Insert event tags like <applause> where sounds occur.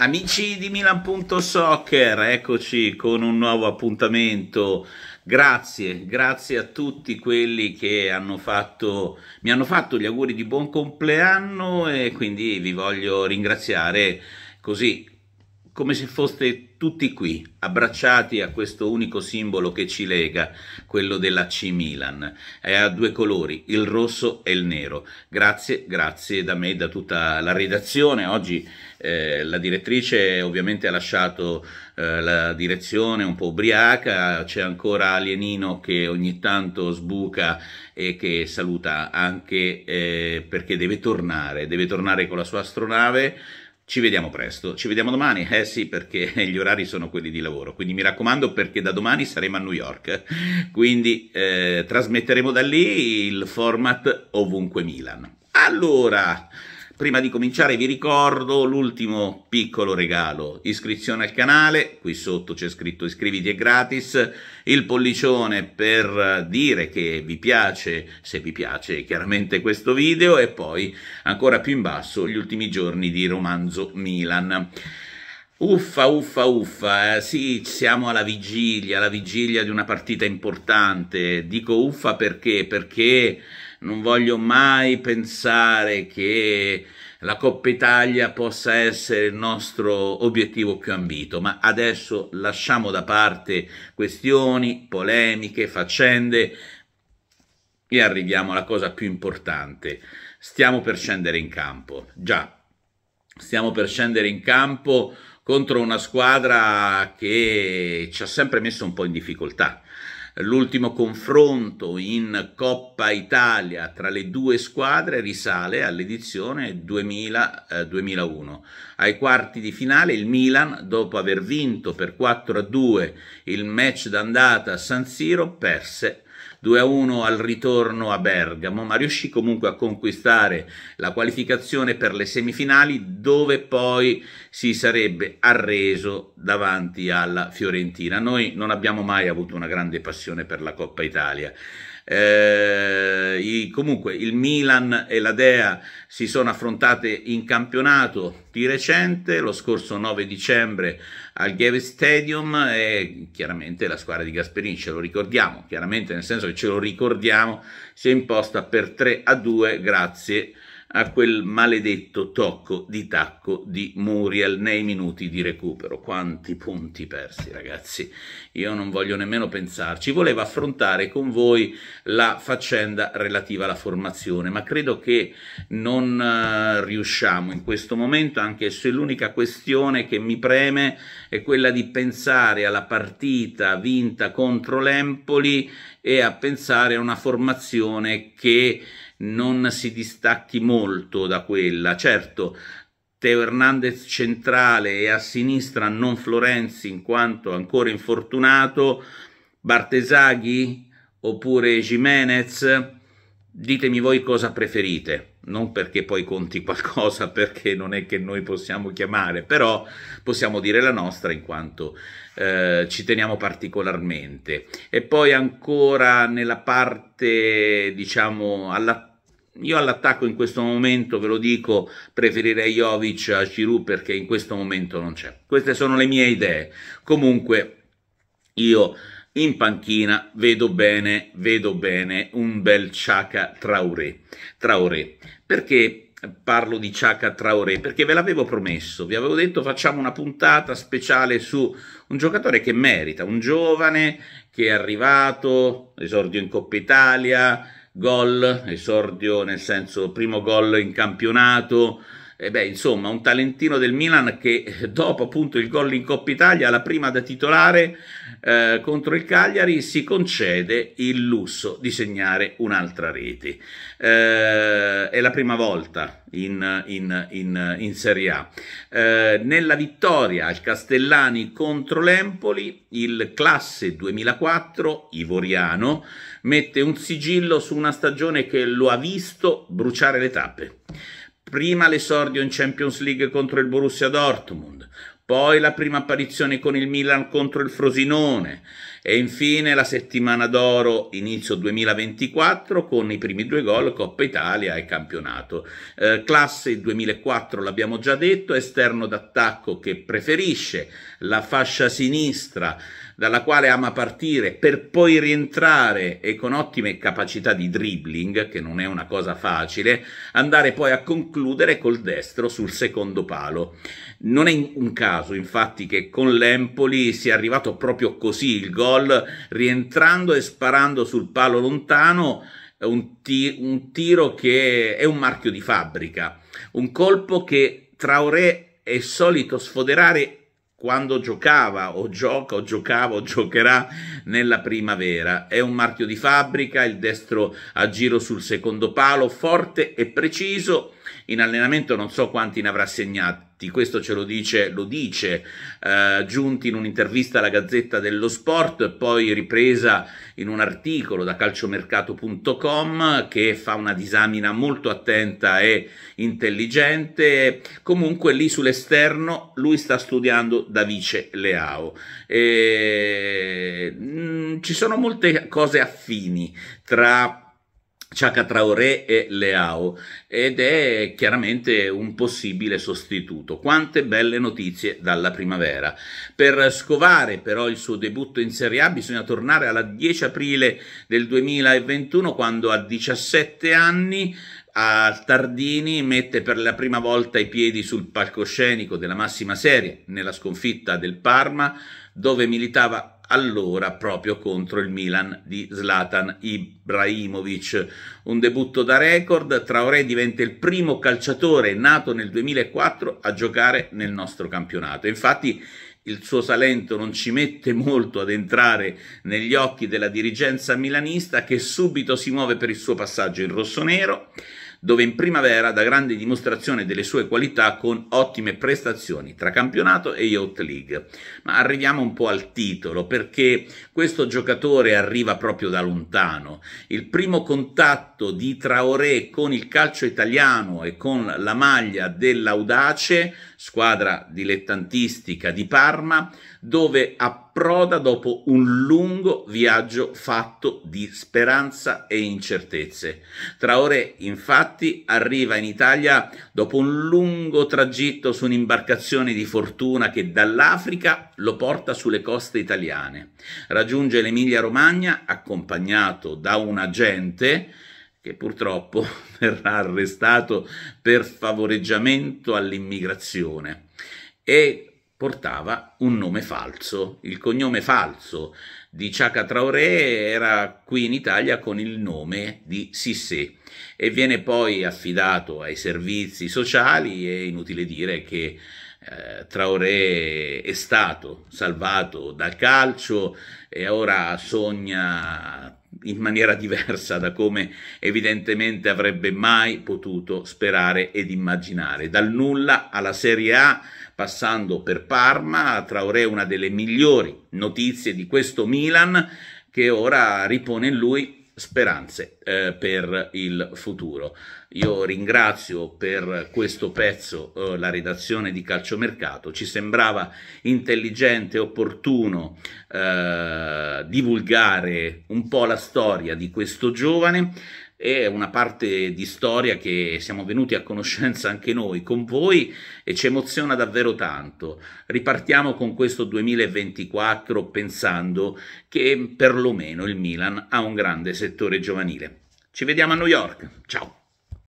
Amici di Milan.soccer, eccoci con un nuovo appuntamento. Grazie, grazie a tutti quelli che hanno fatto, mi hanno fatto gli auguri di buon compleanno e quindi vi voglio ringraziare così come se foste tutti qui, abbracciati a questo unico simbolo che ci lega, quello della C Milan. È a due colori, il rosso e il nero. Grazie, grazie da me e da tutta la redazione. Oggi eh, la direttrice ovviamente ha lasciato eh, la direzione un po' ubriaca, c'è ancora Alienino che ogni tanto sbuca e che saluta anche eh, perché deve tornare, deve tornare con la sua astronave. Ci vediamo presto, ci vediamo domani, eh sì perché <laughs> gli orari sono quelli di lavoro, quindi mi raccomando perché da domani saremo a New York, quindi eh, trasmetteremo da lì il format ovunque Milan. Allora, Prima di cominciare vi ricordo l'ultimo piccolo regalo, iscrizione al canale, qui sotto c'è scritto iscriviti è gratis, il pollicione per dire che vi piace, se vi piace chiaramente questo video e poi ancora più in basso gli ultimi giorni di romanzo Milan. Uffa, uffa, uffa, eh, sì, siamo alla vigilia, alla vigilia di una partita importante, dico uffa perché? Perché non voglio mai pensare che la Coppa Italia possa essere il nostro obiettivo più ambito, ma adesso lasciamo da parte questioni, polemiche, faccende e arriviamo alla cosa più importante. Stiamo per scendere in campo, già, stiamo per scendere in campo contro una squadra che ci ha sempre messo un po' in difficoltà L'ultimo confronto in Coppa Italia tra le due squadre risale all'edizione 2000-2001. Eh, Ai quarti di finale il Milan, dopo aver vinto per 4-2 il match d'andata a San Siro, perse 2-1 al ritorno a Bergamo, ma riuscì comunque a conquistare la qualificazione per le semifinali dove poi si sarebbe arreso davanti alla Fiorentina. Noi non abbiamo mai avuto una grande passione per la Coppa Italia. Eh, i, comunque il Milan e la Dea si sono affrontate in campionato di recente, lo scorso 9 dicembre al Gave Stadium e chiaramente la squadra di Gasperini, ce lo ricordiamo, chiaramente nel senso che ce lo ricordiamo, si è imposta per 3 a 2 grazie a quel maledetto tocco di tacco di Muriel nei minuti di recupero. Quanti punti persi, ragazzi! Io non voglio nemmeno pensarci. Volevo affrontare con voi la faccenda relativa alla formazione, ma credo che non eh, riusciamo in questo momento, anche se l'unica questione che mi preme è quella di pensare alla partita vinta contro l'Empoli e a pensare a una formazione che non si distacchi molto da quella. Certo, Teo Hernandez centrale e a sinistra non Florenzi in quanto ancora infortunato, Bartesaghi oppure Jimenez, ditemi voi cosa preferite non perché poi conti <laughs> qualcosa, perché non è che noi possiamo chiamare, però possiamo dire la nostra in quanto eh, ci teniamo particolarmente. E poi ancora nella parte, diciamo, alla io all'attacco in questo momento, ve lo dico, preferirei Jovic a Giroud perché in questo momento non c'è. Queste sono le mie idee. Comunque io in panchina vedo bene, vedo bene un bel Chaka Traoré. Traoré. Perché parlo di Chaka Traoré perché ve l'avevo promesso, vi avevo detto facciamo una puntata speciale su un giocatore che merita, un giovane che è arrivato, esordio in Coppa Italia, gol, esordio nel senso primo gol in campionato, e beh, insomma, un talentino del Milan che eh, dopo appunto il gol in Coppa Italia, la prima da titolare eh, contro il Cagliari, si concede il lusso di segnare un'altra rete. Eh, è la prima volta in, in, in, in Serie A. Eh, nella vittoria al Castellani contro l'Empoli, il classe 2004 ivoriano mette un sigillo su una stagione che lo ha visto bruciare le tappe prima l'esordio in Champions League contro il Borussia Dortmund, poi la prima apparizione con il Milan contro il Frosinone e infine la settimana d'oro inizio 2024 con i primi due gol Coppa Italia e campionato. Eh, classe 2004 l'abbiamo già detto, esterno d'attacco che preferisce la fascia sinistra dalla quale ama partire per poi rientrare e con ottime capacità di dribbling, che non è una cosa facile, andare poi a concludere col destro sul secondo palo. Non è un caso infatti che con l'Empoli sia arrivato proprio così il gol gol rientrando e sparando sul palo lontano un, ti- un tiro che è un marchio di fabbrica, un colpo che Traoré è solito sfoderare quando giocava o gioca o giocava o giocherà nella primavera. È un marchio di fabbrica, il destro a giro sul secondo palo, forte e preciso. In allenamento non so quanti ne avrà segnati fatti, questo ce lo dice, lo dice eh, Giunti in un'intervista alla Gazzetta dello Sport, poi ripresa in un articolo da calciomercato.com che fa una disamina molto attenta e intelligente, comunque lì sull'esterno lui sta studiando Davice Leao. E, mh, mm, ci sono molte cose affini tra Ciaca Traoré e Leao ed è chiaramente un possibile sostituto. Quante belle notizie dalla primavera. Per scovare però il suo debutto in Serie A bisogna tornare alla 10 aprile del 2021 quando a 17 anni a Tardini mette per la prima volta i piedi sul palcoscenico della massima serie nella sconfitta del Parma dove militava allora proprio contro il Milan di Zlatan Ibrahimovic. Un debutto da record, Traoré diventa il primo calciatore nato nel 2004 a giocare nel nostro campionato. Infatti il suo Salento non ci mette molto ad entrare negli occhi della dirigenza milanista che subito si muove per il suo passaggio in rosso-nero dove in primavera dà grande dimostrazione delle sue qualità con ottime prestazioni tra campionato e Yacht League. Ma arriviamo un po' al titolo, perché questo giocatore arriva proprio da lontano. Il primo contatto di Traoré con il calcio italiano e con la maglia dell'Audace, squadra dilettantistica di Parma, dove appunto approda dopo un lungo viaggio fatto di speranza e incertezze. Traoré, infatti, arriva in Italia dopo un lungo tragitto su un'imbarcazione di fortuna che dall'Africa lo porta sulle coste italiane. Raggiunge l'Emilia-Romagna accompagnato da un agente che purtroppo <laughs> verrà arrestato per favoreggiamento all'immigrazione e portava un nome falso. Il cognome falso di Chaka Traoré era qui in Italia con il nome di Sissé e viene poi affidato ai servizi sociali e inutile dire che eh, Traoré è stato salvato dal calcio e ora sogna in maniera diversa da come evidentemente avrebbe mai potuto sperare ed immaginare. Dal nulla alla Serie A, passando per Parma, Traoré una delle migliori notizie di questo Milan che ora ripone in lui speranze eh, per il futuro. Io ringrazio per questo pezzo eh, la redazione di Calciomercato, ci sembrava intelligente, e opportuno eh, divulgare un po' la storia di questo giovane è una parte di storia che siamo venuti a conoscenza anche noi con voi e ci emoziona davvero tanto. Ripartiamo con questo 2024 pensando che perlomeno il Milan ha un grande settore giovanile. Ci vediamo a New York, ciao!